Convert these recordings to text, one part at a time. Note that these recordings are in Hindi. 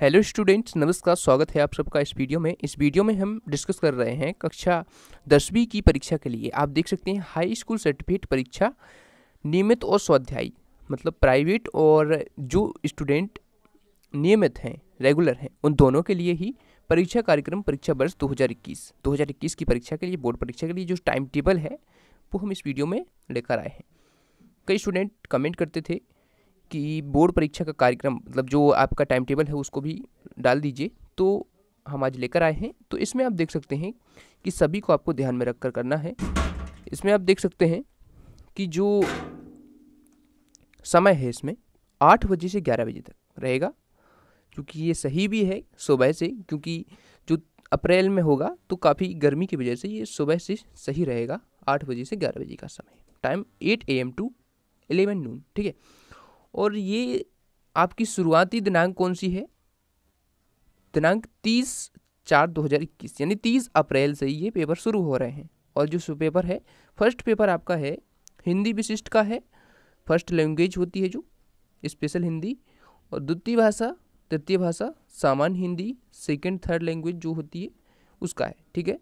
हेलो स्टूडेंट्स नमस्कार स्वागत है आप सबका इस वीडियो में इस वीडियो में हम डिस्कस कर रहे हैं कक्षा दसवीं की परीक्षा के लिए आप देख सकते हैं हाई स्कूल सर्टिफिकेट परीक्षा नियमित और स्वाध्यायी मतलब प्राइवेट और जो स्टूडेंट नियमित हैं रेगुलर हैं उन दोनों के लिए ही परीक्षा कार्यक्रम परीक्षा वर्ष दो हज़ार की परीक्षा के लिए बोर्ड परीक्षा के लिए जो टाइम टेबल है वो हम इस वीडियो में लेकर आए हैं कई स्टूडेंट कमेंट करते थे कि बोर्ड परीक्षा का कार्यक्रम मतलब जो आपका टाइम टेबल है उसको भी डाल दीजिए तो हम आज लेकर आए हैं तो इसमें आप देख सकते हैं कि सभी को आपको ध्यान में रख कर करना है इसमें आप देख सकते हैं कि जो समय है इसमें आठ बजे से ग्यारह बजे तक रहेगा क्योंकि ये सही भी है सुबह से क्योंकि जो अप्रैल में होगा तो काफ़ी गर्मी की वजह से ये सुबह से सही रहेगा आठ बजे से ग्यारह बजे का समय time eight A M to eleven noon ठीक है और ये आपकी शुरुआती दिनांक कौन सी है दिनांक तीस चार दो हज़ार इक्कीस यानी तीस अप्रैल से ये पेपर शुरू हो रहे हैं और जो पेपर है फर्स्ट पेपर आपका है हिंदी विशिष्ट का है फर्स्ट लैंग्वेज होती है जो स्पेशल हिंदी और द्वितीय भाषा तृतीय भाषा सामान्य हिंदी सेकेंड थर्ड लैंग्वेज जो होती है उसका है ठीक है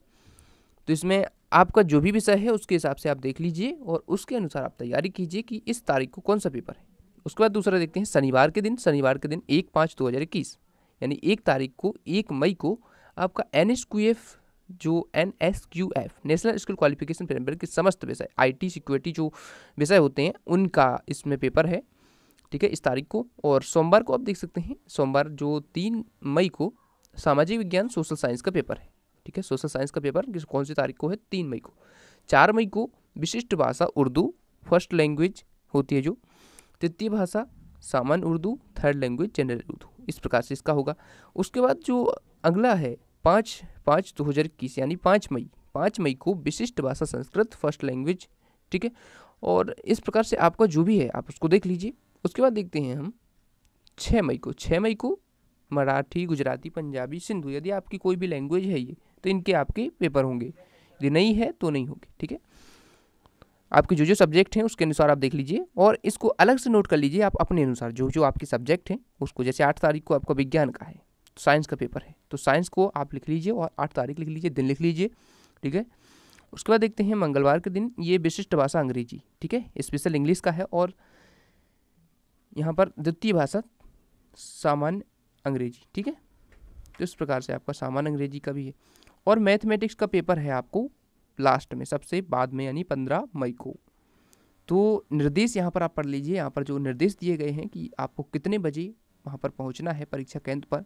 तो इसमें आपका जो भी विषय है उसके हिसाब से आप देख लीजिए और उसके अनुसार आप तैयारी कीजिए कि इस तारीख को कौन सा पेपर है उसके बाद दूसरा देखते हैं शनिवार के दिन शनिवार के दिन एक पाँच दो हज़ार इक्कीस यानी एक तारीख को एक मई को आपका एन एस क्यू एफ जो N S Q F national skill qualification paper के समस्त विषय आई टी सिक्योरिटी जो विषय होते हैं उनका इसमें पेपर है ठीक है इस तारीख को और सोमवार को आप देख सकते हैं सोमवार जो तीन मई को सामाजिक विज्ञान सोशल साइंस का पेपर है ठीक है सोशल साइंस का पेपर किस कौन सी तारीख को है तीन मई को चार मई को विशिष्ट भाषा उर्दू फर्स्ट लैंग्वेज होती है जो तृतीय भाषा सामान्य Urdu third language general Urdu इस प्रकार से इसका होगा उसके बाद जो अगला है पाँच पाँच दो हज़ार इक्कीस यानी पाँच मई पाँच मई को विशिष्ट भाषा संस्कृत फर्स्ट लैंग्वेज ठीक है और इस प्रकार से आपका जो भी है आप उसको देख लीजिए उसके बाद देखते हैं हम छः मई को छः मई को मराठी गुजराती पंजाबी सिंधु यदि आपकी कोई भी लैंग्वेज है ये तो इनके आपके पेपर होंगे यदि नहीं है तो नहीं होंगे ठीक है आपके जो जो सब्जेक्ट हैं उसके अनुसार आप देख लीजिए और इसको अलग से नोट कर लीजिए आप अपने अनुसार जो जो आपके सब्जेक्ट हैं उसको जैसे आठ तारीख को आपका विज्ञान का है साइंस तो का पेपर है तो साइंस को आप लिख लीजिए और आठ तारीख लिख लीजिए दिन लिख लीजिए ठीक है उसके बाद देखते हैं मंगलवार के दिन ये विशिष्ट भाषा अंग्रेजी ठीक है स्पेशल इंग्लिश का है और यहाँ पर द्वितीय भाषा सामान्य अंग्रेजी ठीक है तो इस प्रकार से आपका सामान्य अंग्रेजी का भी है और मैथमेटिक्स का पेपर है आपको लास्ट में सबसे बाद में यानी पंद्रह मई को तो निर्देश यहाँ पर आप पढ़ लीजिए यहाँ पर जो निर्देश दिए गए हैं कि आपको कितने बजे वहाँ पर पहुँचना है परीक्षा केंद्र पर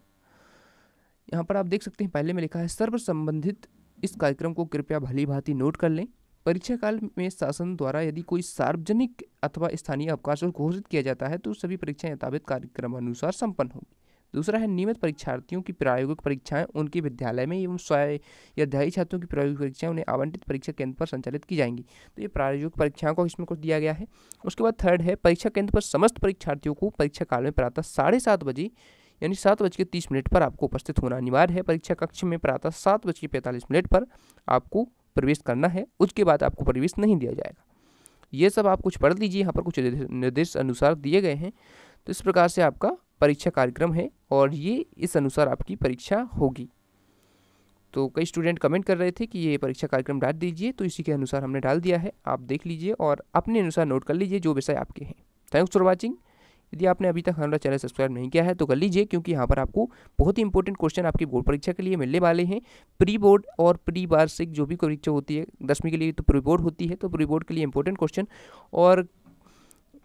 यहाँ पर आप देख सकते हैं पहले में लिखा है सर्व संबंधित इस कार्यक्रम को कृपया भली भांति नोट कर लें परीक्षा काल में शासन द्वारा यदि कोई सार्वजनिक अथवा स्थानीय अवकाश घोषित किया जाता है तो सभी परीक्षाएं यथावित कार्यक्रम अनुसार संपन्न होंगी दूसरा है नियमित परीक्षार्थियों की प्रायोगिक परीक्षाएं उनके विद्यालय में एवं स्वाध्यायी छात्रों की प्रायोगिक परीक्षाएं उन्हें आवंटित परीक्षा केंद्र पर संचालित की जाएंगी तो ये प्रायोगिक परीक्षाओं को इसमें कुछ दिया गया है उसके बाद थर्ड है परीक्षा केंद्र पर समस्त परीक्षार्थियों को परीक्षा काल में प्रातः साढ़े सात बजे यानी सात बज के तीस मिनट पर आपको उपस्थित होना अनिवार्य है परीक्षा कक्ष में प्रातः सात बज के पैंतालीस मिनट पर आपको प्रवेश करना है उसके बाद आपको प्रवेश नहीं दिया जाएगा ये सब आप कुछ पढ़ लीजिए यहाँ पर कुछ निर्देश अनुसार दिए गए हैं तो इस प्रकार से आपका परीक्षा कार्यक्रम है और ये इस अनुसार आपकी परीक्षा होगी तो कई स्टूडेंट कमेंट कर रहे थे कि ये परीक्षा कार्यक्रम डाल दीजिए तो इसी के अनुसार हमने डाल दिया है आप देख लीजिए और अपने अनुसार नोट कर लीजिए जो विषय आपके हैं थैंक्स फॉर वॉचिंग यदि आपने अभी तक हमारा चैनल सब्सक्राइब नहीं किया है तो कर लीजिए क्योंकि यहाँ पर आपको बहुत ही इंपॉर्टेंट क्वेश्चन आपकी बोर्ड परीक्षा के लिए मिलने वाले हैं प्री बोर्ड और प्री वार्षिक जो भी परीक्षा होती है दसवीं के लिए तो प्री बोर्ड होती है तो प्री बोर्ड के लिए इंपॉर्टेंट क्वेश्चन और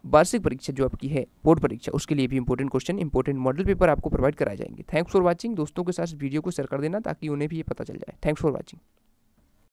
वार्षिक परीक्षा जो आपकी है बोर्ड परीक्षा उसके लिए भी important question important model paper आपको प्रोवाइड कराए जाएंगे थैंक्स फॉर वॉचिंग दोस्तों के साथ वीडियो को शेयर कर देना ताकि उन्हें भी ये पता चल जाए थैंक्स फॉर वॉचिंग